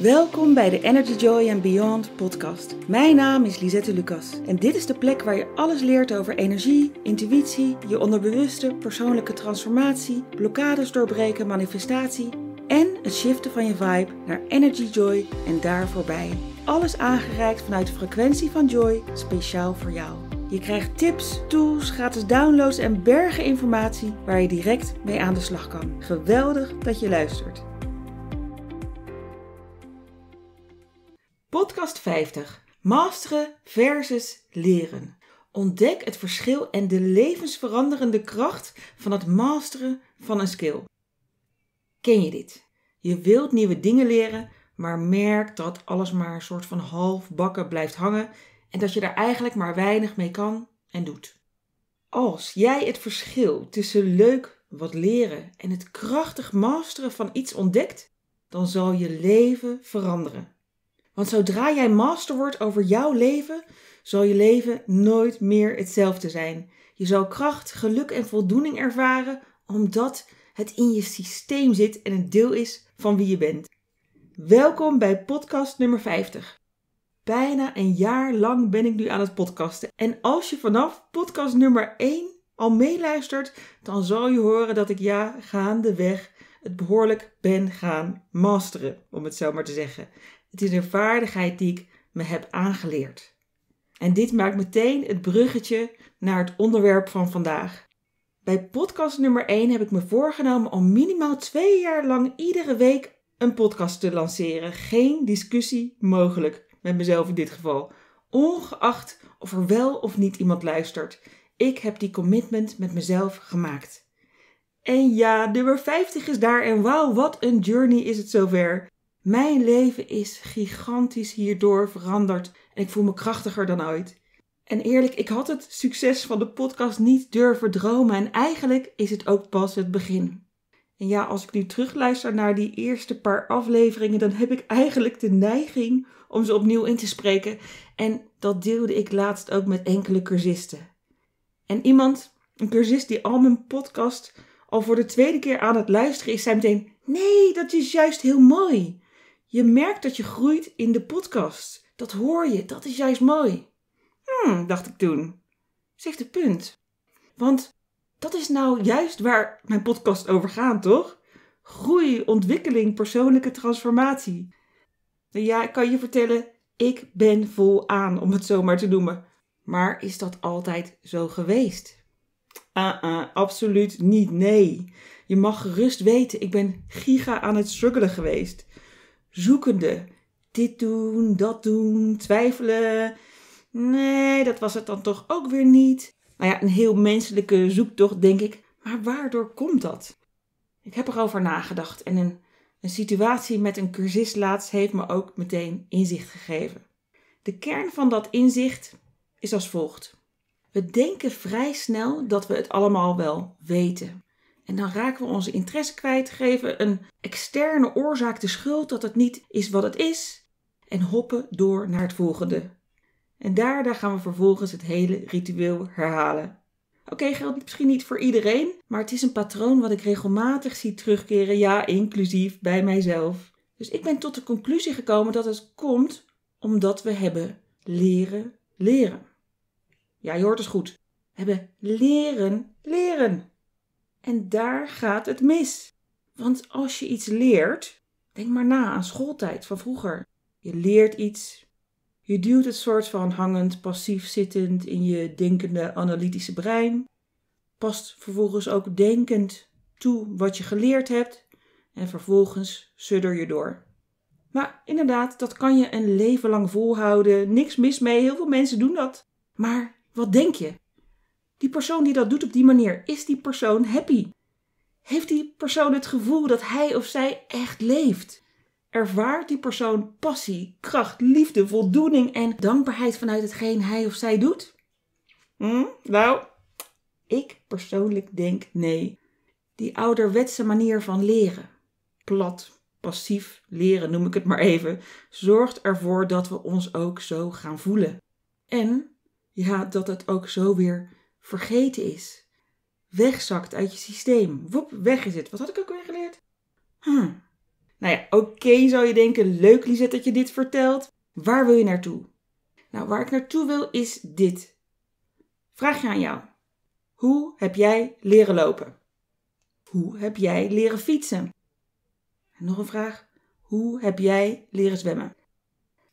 Welkom bij de Energy Joy and Beyond podcast. Mijn naam is Lisette Lucas en dit is de plek waar je alles leert over energie, intuïtie, je onderbewuste, persoonlijke transformatie, blokkades doorbreken, manifestatie en het shiften van je vibe naar Energy Joy en daar voorbij. Alles aangereikt vanuit de frequentie van Joy, speciaal voor jou. Je krijgt tips, tools, gratis downloads en bergen informatie waar je direct mee aan de slag kan. Geweldig dat je luistert. Podcast 50. Masteren versus leren. Ontdek het verschil en de levensveranderende kracht van het masteren van een skill. Ken je dit? Je wilt nieuwe dingen leren, maar merkt dat alles maar een soort van halfbakken blijft hangen en dat je daar eigenlijk maar weinig mee kan en doet. Als jij het verschil tussen leuk wat leren en het krachtig masteren van iets ontdekt, dan zal je leven veranderen. Want zodra jij master wordt over jouw leven, zal je leven nooit meer hetzelfde zijn. Je zal kracht, geluk en voldoening ervaren omdat het in je systeem zit en een deel is van wie je bent. Welkom bij podcast nummer 50. Bijna een jaar lang ben ik nu aan het podcasten. En als je vanaf podcast nummer 1 al meeluistert, dan zal je horen dat ik ja, gaandeweg het behoorlijk ben gaan masteren, om het zo maar te zeggen. Het is een vaardigheid die ik me heb aangeleerd. En dit maakt meteen het bruggetje naar het onderwerp van vandaag. Bij podcast nummer 1 heb ik me voorgenomen om minimaal twee jaar lang iedere week een podcast te lanceren. Geen discussie mogelijk, met mezelf in dit geval. Ongeacht of er wel of niet iemand luistert. Ik heb die commitment met mezelf gemaakt. En ja, nummer 50 is daar en wauw, wat een journey is het zover. Mijn leven is gigantisch hierdoor veranderd en ik voel me krachtiger dan ooit. En eerlijk, ik had het succes van de podcast niet durven dromen en eigenlijk is het ook pas het begin. En ja, als ik nu terugluister naar die eerste paar afleveringen, dan heb ik eigenlijk de neiging om ze opnieuw in te spreken. En dat deelde ik laatst ook met enkele cursisten. En iemand, een cursist die al mijn podcast al voor de tweede keer aan het luisteren is, zei meteen: Nee, dat is juist heel mooi. Je merkt dat je groeit in de podcast. Dat hoor je, dat is juist mooi. Hmm, dacht ik toen. Ze de punt. Want dat is nou juist waar mijn podcast over gaat, toch? Groei, ontwikkeling, persoonlijke transformatie. Nou ja, ik kan je vertellen, ik ben vol aan, om het zo maar te noemen. Maar is dat altijd zo geweest? Ah, absoluut niet, nee. Je mag gerust weten, ik ben giga aan het struggelen geweest zoekende. Dit doen, dat doen, twijfelen. Nee, dat was het dan toch ook weer niet. Nou ja, een heel menselijke zoektocht, denk ik. Maar waardoor komt dat? Ik heb erover nagedacht en een, een situatie met een cursist laatst heeft me ook meteen inzicht gegeven. De kern van dat inzicht is als volgt. We denken vrij snel dat we het allemaal wel weten. En dan raken we onze interesse kwijt, geven een externe oorzaak de schuld dat het niet is wat het is en hoppen door naar het volgende. En daar, daar gaan we vervolgens het hele ritueel herhalen. Oké, geldt misschien niet voor iedereen, maar het is een patroon wat ik regelmatig zie terugkeren, ja, inclusief bij mijzelf. Dus ik ben tot de conclusie gekomen dat het komt omdat we hebben leren leren. Ja, je hoort het goed. We hebben leren leren. En daar gaat het mis. Want als je iets leert, denk maar na aan schooltijd van vroeger. Je leert iets. Je duwt het soort van hangend, passief zittend in je denkende, analytische brein. Past vervolgens ook denkend toe wat je geleerd hebt. En vervolgens sudder je door. Maar inderdaad, dat kan je een leven lang volhouden. Niks mis mee, heel veel mensen doen dat. Maar wat denk je? Die persoon die dat doet op die manier, is die persoon happy? Heeft die persoon het gevoel dat hij of zij echt leeft? Ervaart die persoon passie, kracht, liefde, voldoening en dankbaarheid vanuit hetgeen hij of zij doet? Hm? Nou, ik persoonlijk denk nee. Die ouderwetse manier van leren, plat, passief leren noem ik het maar even, zorgt ervoor dat we ons ook zo gaan voelen. En ja, dat het ook zo weer vergeten is. Wegzakt uit je systeem. Woep, weg is het. Wat had ik ook weer geleerd? Hm. Nou ja, oké zou je denken. Leuk Lisette dat je dit vertelt. Waar wil je naartoe? Nou, waar ik naartoe wil is dit. Vraag je aan jou. Hoe heb jij leren lopen? Hoe heb jij leren fietsen? En nog een vraag. Hoe heb jij leren zwemmen?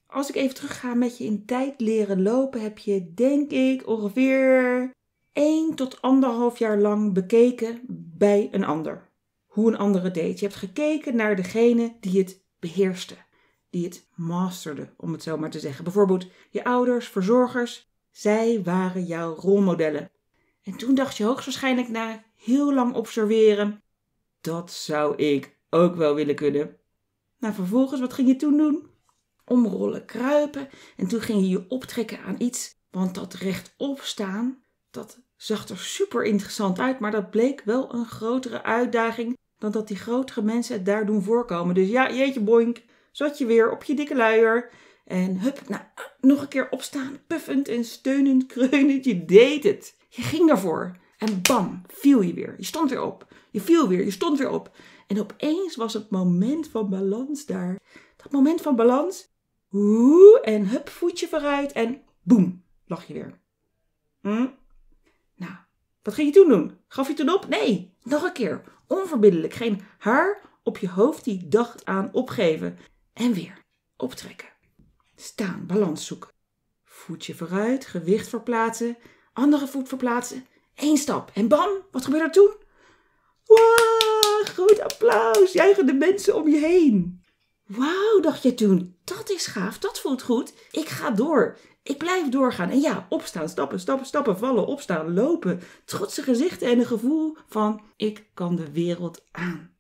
Als ik even terugga met je in tijd leren lopen, heb je denk ik ongeveer één tot anderhalf jaar lang bekeken bij een ander. Hoe een ander het deed. Je hebt gekeken naar degene die het beheerste, die het masterde, om het zo maar te zeggen. Bijvoorbeeld je ouders, verzorgers, zij waren jouw rolmodellen. En toen dacht je hoogstwaarschijnlijk na heel lang observeren: dat zou ik ook wel willen kunnen. Nou, vervolgens, wat ging je toen doen? Omrollen, kruipen en toen ging je je optrekken aan iets, want dat rechtop staan, dat zag er super interessant uit, maar dat bleek wel een grotere uitdaging dan dat die grotere mensen het daar doen voorkomen. Dus ja, jeetje boink, zat je weer op je dikke luier. En hup, nou, nog een keer opstaan, puffend en steunend, kreunend. Je deed het. Je ging ervoor En bam, viel je weer. Je stond weer op. Je viel weer. Je stond weer op. En opeens was het moment van balans daar. Dat moment van balans. Hoe en hup, voetje vooruit. En boem, lag je weer. Hm? Wat ging je toen doen? Gaf je toen op? Nee, nog een keer. Onverbiddelijk. Geen haar op je hoofd die dacht aan opgeven. En weer optrekken. Staan, balans zoeken. Voetje vooruit, gewicht verplaatsen. Andere voet verplaatsen. Eén stap. En bam, wat gebeurde er toen? Wow, Groot applaus. Juichen de mensen om je heen. Wauw, dacht je toen. Dat is gaaf, dat voelt goed. Ik ga door. Ik blijf doorgaan. En ja, opstaan, stappen, stappen, stappen, vallen, opstaan, lopen. Trotse gezichten en een gevoel van ik kan de wereld aan.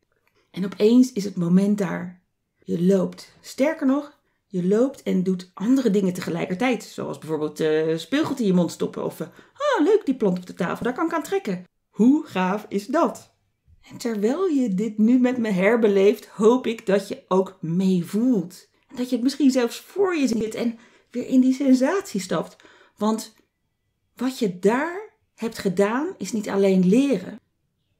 En opeens is het moment daar. Je loopt. Sterker nog, je loopt en doet andere dingen tegelijkertijd. Zoals bijvoorbeeld uh, speelgoed in je mond stoppen. Of, ah, oh, leuk die plant op de tafel, daar kan ik aan trekken. Hoe gaaf is dat? En terwijl je dit nu met me herbeleeft, hoop ik dat je ook meevoelt. En dat je het misschien zelfs voor je ziet en weer in die sensatie stapt. Want wat je daar hebt gedaan is niet alleen leren.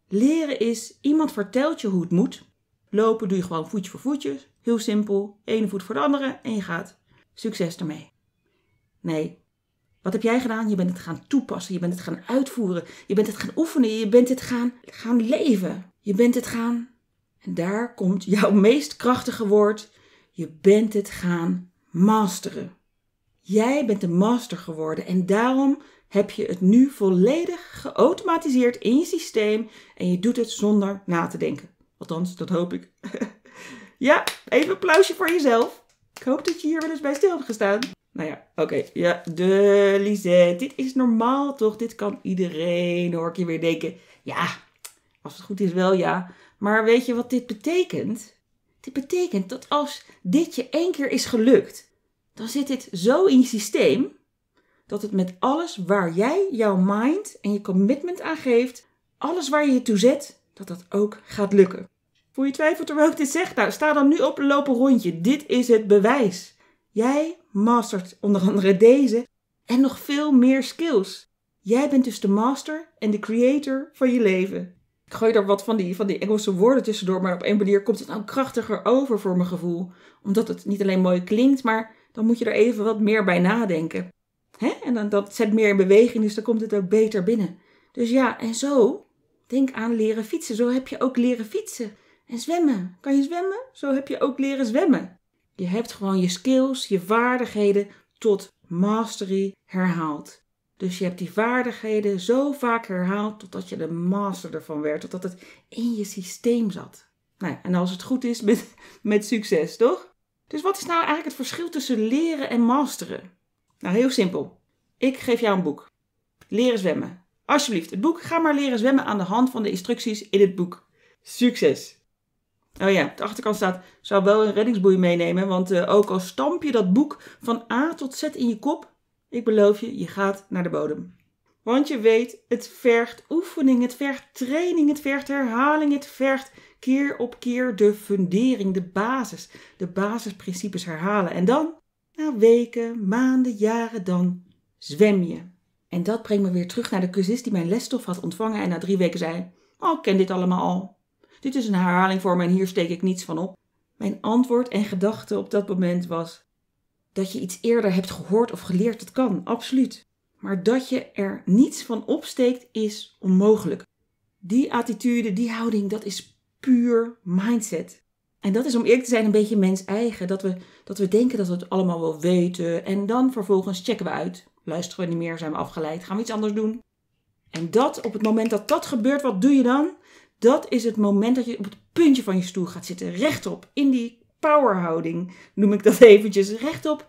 Leren is iemand vertelt je hoe het moet. Lopen doe je gewoon voetje voor voetje. Heel simpel. Ene voet voor de andere en je gaat. Succes ermee. Nee. Wat heb jij gedaan? Je bent het gaan toepassen. Je bent het gaan uitvoeren. Je bent het gaan oefenen. Je bent het gaan, gaan leven. Je bent het gaan. En daar komt jouw meest krachtige woord. Je bent het gaan masteren. Jij bent de master geworden en daarom heb je het nu volledig geautomatiseerd in je systeem en je doet het zonder na te denken. Althans, dat hoop ik. ja, even een applausje voor jezelf. Ik hoop dat je hier wel eens bij stil hebt gestaan. Nou ja, oké. Ja, de Lisette. Dit is normaal toch? Dit kan iedereen, hoor ik je weer denken. Ja, als het goed is wel ja. Maar weet je wat dit betekent? Dit betekent dat als dit je één keer is gelukt, dan zit dit zo in je systeem dat het met alles waar jij jouw mind en je commitment aan geeft, alles waar je je toe zet, dat dat ook gaat lukken. Voel je twijfel terwijl ik dit zeg? Nou, sta dan nu op een lopen rondje. Dit is het bewijs. Jij mastert onder andere deze en nog veel meer skills. Jij bent dus de master en de creator van je leven. Ik gooi er wat van die, van die Engelse woorden tussendoor, maar op een manier komt het nou krachtiger over voor mijn gevoel. Omdat het niet alleen mooi klinkt, maar dan moet je er even wat meer bij nadenken. Hè? En dan, dat zet meer in beweging, dus dan komt het ook beter binnen. Dus ja, en zo, denk aan leren fietsen. Zo heb je ook leren fietsen. En zwemmen. Kan je zwemmen? Zo heb je ook leren zwemmen. Je hebt gewoon je skills, je vaardigheden tot mastery herhaald. Dus je hebt die vaardigheden zo vaak herhaald totdat je de master ervan werd, totdat het in je systeem zat. Nou, en als het goed is, met, met succes, toch? Dus wat is nou eigenlijk het verschil tussen leren en masteren? Nou, heel simpel. Ik geef jou een boek. Leren zwemmen. Alsjeblieft, het boek Ga maar leren zwemmen aan de hand van de instructies in het boek. Succes! Oh ja, de achterkant staat, zou wel een reddingsboei meenemen, want eh, ook al stamp je dat boek van A tot Z in je kop, ik beloof je, je gaat naar de bodem. Want je weet, het vergt oefening, het vergt training, het vergt herhaling, het vergt keer op keer de fundering, de basis, de basisprincipes herhalen. En dan, na weken, maanden, jaren, dan zwem je. En dat brengt me weer terug naar de cursist die mijn lesstof had ontvangen en na drie weken zei: Oh, ik ken dit allemaal al. Dit is een herhaling voor me en hier steek ik niets van op. Mijn antwoord en gedachte op dat moment was: Dat je iets eerder hebt gehoord of geleerd, dat kan, absoluut. Maar dat je er niets van opsteekt is onmogelijk. Die attitude, die houding, dat is puur mindset. En dat is om eerlijk te zijn een beetje mens eigen. Dat we, dat we denken dat we het allemaal wel weten. En dan vervolgens checken we uit. Luisteren we niet meer, zijn we afgeleid, gaan we iets anders doen. En dat op het moment dat dat gebeurt, wat doe je dan? Dat is het moment dat je op het puntje van je stoel gaat zitten. Rechtop, in die powerhouding noem ik dat eventjes. Rechtop,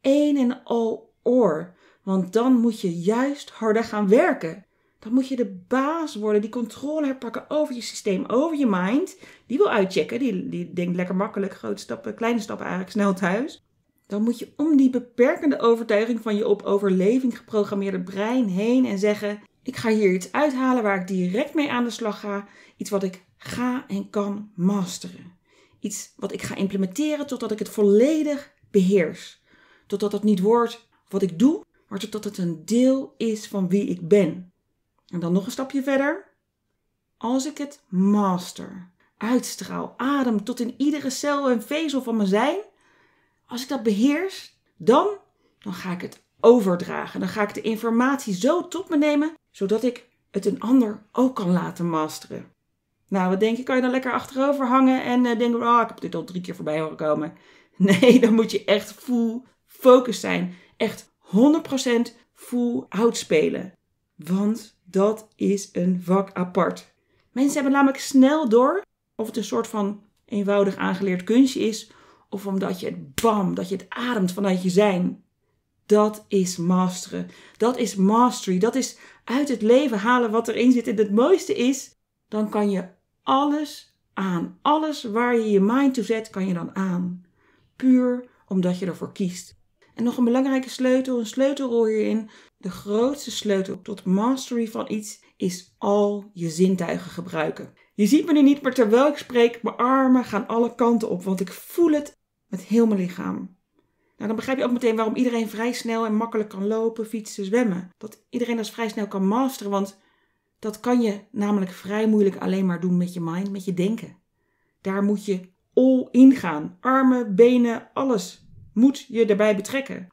één en al oor. Want dan moet je juist harder gaan werken. Dan moet je de baas worden, die controle herpakken over je systeem, over je mind. Die wil uitchecken, die, die denkt lekker makkelijk, grote stappen, kleine stappen eigenlijk, snel thuis. Dan moet je om die beperkende overtuiging van je op overleving geprogrammeerde brein heen en zeggen: Ik ga hier iets uithalen waar ik direct mee aan de slag ga. Iets wat ik ga en kan masteren. Iets wat ik ga implementeren totdat ik het volledig beheers. Totdat het niet wordt wat ik doe, maar totdat het een deel is van wie ik ben. En dan nog een stapje verder. Als ik het master, uitstraal, adem tot in iedere cel en vezel van mijn zijn, als ik dat beheers, dan, dan ga ik het overdragen. Dan ga ik de informatie zo tot me nemen, zodat ik het een ander ook kan laten masteren. Nou, wat denk je? Kan je dan lekker achterover hangen en uh, denken, oh, ik heb dit al drie keer voorbij horen komen. Nee, dan moet je echt full focus zijn. Echt 100% full spelen. Want dat is een vak apart. Mensen hebben namelijk snel door of het een soort van eenvoudig aangeleerd kunstje is of omdat je het bam, dat je het ademt vanuit je zijn. Dat is masteren. Dat is mastery. Dat is uit het leven halen wat erin zit. En het mooiste is, dan kan je alles aan. Alles waar je je mind toe zet, kan je dan aan. Puur omdat je ervoor kiest. En nog een belangrijke sleutel, een sleutelrol hierin. De grootste sleutel tot mastery van iets is al je zintuigen gebruiken. Je ziet me nu niet, maar terwijl ik spreek, mijn armen gaan alle kanten op, want ik voel het met heel mijn lichaam. Nou, dan begrijp je ook meteen waarom iedereen vrij snel en makkelijk kan lopen, fietsen, zwemmen. Dat iedereen dat vrij snel kan masteren, want dat kan je namelijk vrij moeilijk alleen maar doen met je mind, met je denken. Daar moet je all in gaan. Armen, benen, alles moet je erbij betrekken.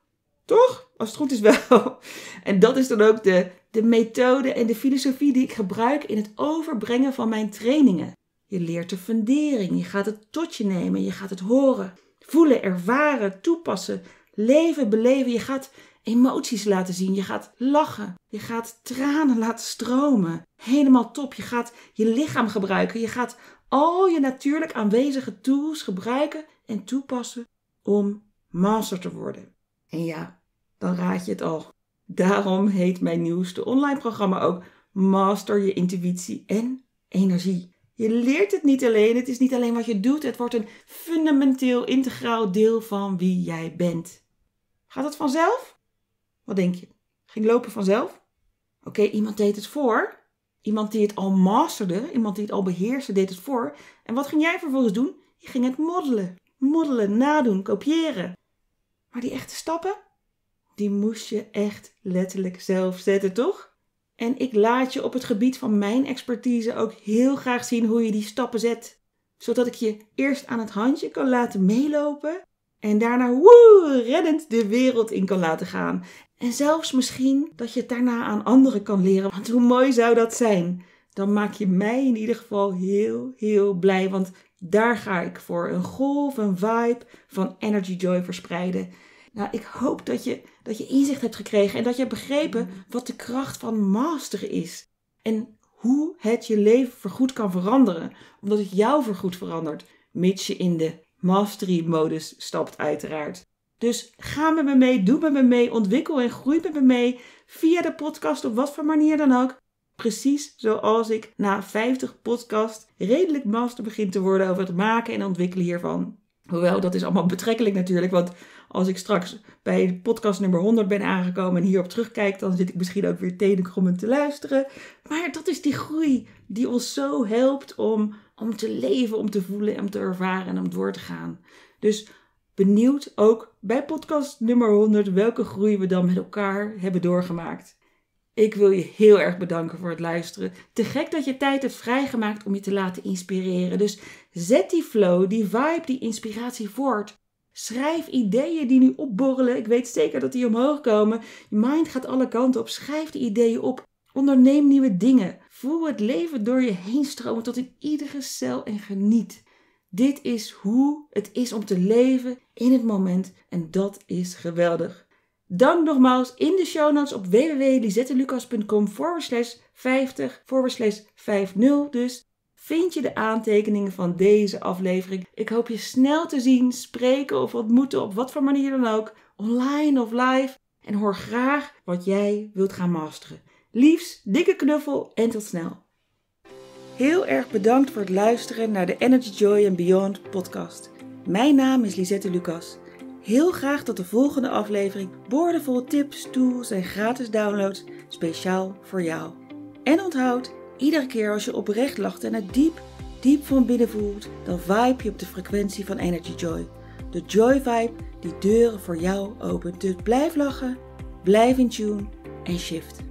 Toch? Als het goed is wel. En dat is dan ook de, de methode en de filosofie die ik gebruik in het overbrengen van mijn trainingen. Je leert de fundering, je gaat het tot je nemen, je gaat het horen, voelen, ervaren, toepassen, leven, beleven. Je gaat emoties laten zien, je gaat lachen, je gaat tranen laten stromen. Helemaal top, je gaat je lichaam gebruiken, je gaat al je natuurlijk aanwezige tools gebruiken en toepassen om master te worden. En ja, dan raad je het al. Daarom heet mijn nieuwste online programma ook Master je intuïtie en energie. Je leert het niet alleen, het is niet alleen wat je doet, het wordt een fundamenteel integraal deel van wie jij bent. Gaat dat vanzelf? Wat denk je? Ging lopen vanzelf? Oké, iemand deed het voor. Iemand die het al masterde, iemand die het al beheerste, deed het voor. En wat ging jij vervolgens doen? Je ging het moddelen. Moddelen, nadoen, kopiëren. Maar die echte stappen, die moest je echt letterlijk zelf zetten, toch? En ik laat je op het gebied van mijn expertise ook heel graag zien hoe je die stappen zet. Zodat ik je eerst aan het handje kan laten meelopen en daarna woe, reddend de wereld in kan laten gaan. En zelfs misschien dat je het daarna aan anderen kan leren, want hoe mooi zou dat zijn? Dan maak je mij in ieder geval heel, heel blij, want daar ga ik voor een golf, een vibe van energy joy verspreiden. Nou, ik hoop dat je, dat je inzicht hebt gekregen en dat je hebt begrepen wat de kracht van masteren is. En hoe het je leven vergoed kan veranderen, omdat het jou voorgoed verandert, mits je in de mastery-modus stapt, uiteraard. Dus ga met me mee, doe met me mee, ontwikkel en groei met me mee via de podcast op wat voor manier dan ook. Precies zoals ik na 50 podcast redelijk master begin te worden over het maken en ontwikkelen hiervan. Hoewel, dat is allemaal betrekkelijk natuurlijk, want als ik straks bij podcast nummer 100 ben aangekomen en hierop terugkijk, dan zit ik misschien ook weer tenenkrommend te luisteren. Maar dat is die groei die ons zo helpt om, om te leven, om te voelen, om te ervaren en om door te gaan. Dus benieuwd ook bij podcast nummer 100 welke groei we dan met elkaar hebben doorgemaakt. Ik wil je heel erg bedanken voor het luisteren. Te gek dat je tijd hebt vrijgemaakt om je te laten inspireren. Dus zet die flow, die vibe, die inspiratie voort. Schrijf ideeën die nu opborrelen. Ik weet zeker dat die omhoog komen. Je mind gaat alle kanten op. Schrijf die ideeën op. Onderneem nieuwe dingen. Voel het leven door je heen stromen tot in iedere cel en geniet. Dit is hoe het is om te leven in het moment en dat is geweldig. Dank nogmaals in de show notes op www.lizettelucas.com forward slash 50 slash 50 dus vind je de aantekeningen van deze aflevering. Ik hoop je snel te zien, spreken of ontmoeten op wat voor manier dan ook, online of live. En hoor graag wat jij wilt gaan masteren. Liefs, dikke knuffel en tot snel. Heel erg bedankt voor het luisteren naar de Energy Joy and Beyond podcast. Mijn naam is Lisette Lucas heel graag tot de volgende aflevering boordevol tips, tools en gratis downloads speciaal voor jou. En onthoud, iedere keer als je oprecht lacht en het diep, diep van binnen voelt, dan vibe je op de frequentie van Energy Joy. De Joy Vibe die deuren voor jou opent. Dus blijf lachen, blijf in tune en shift.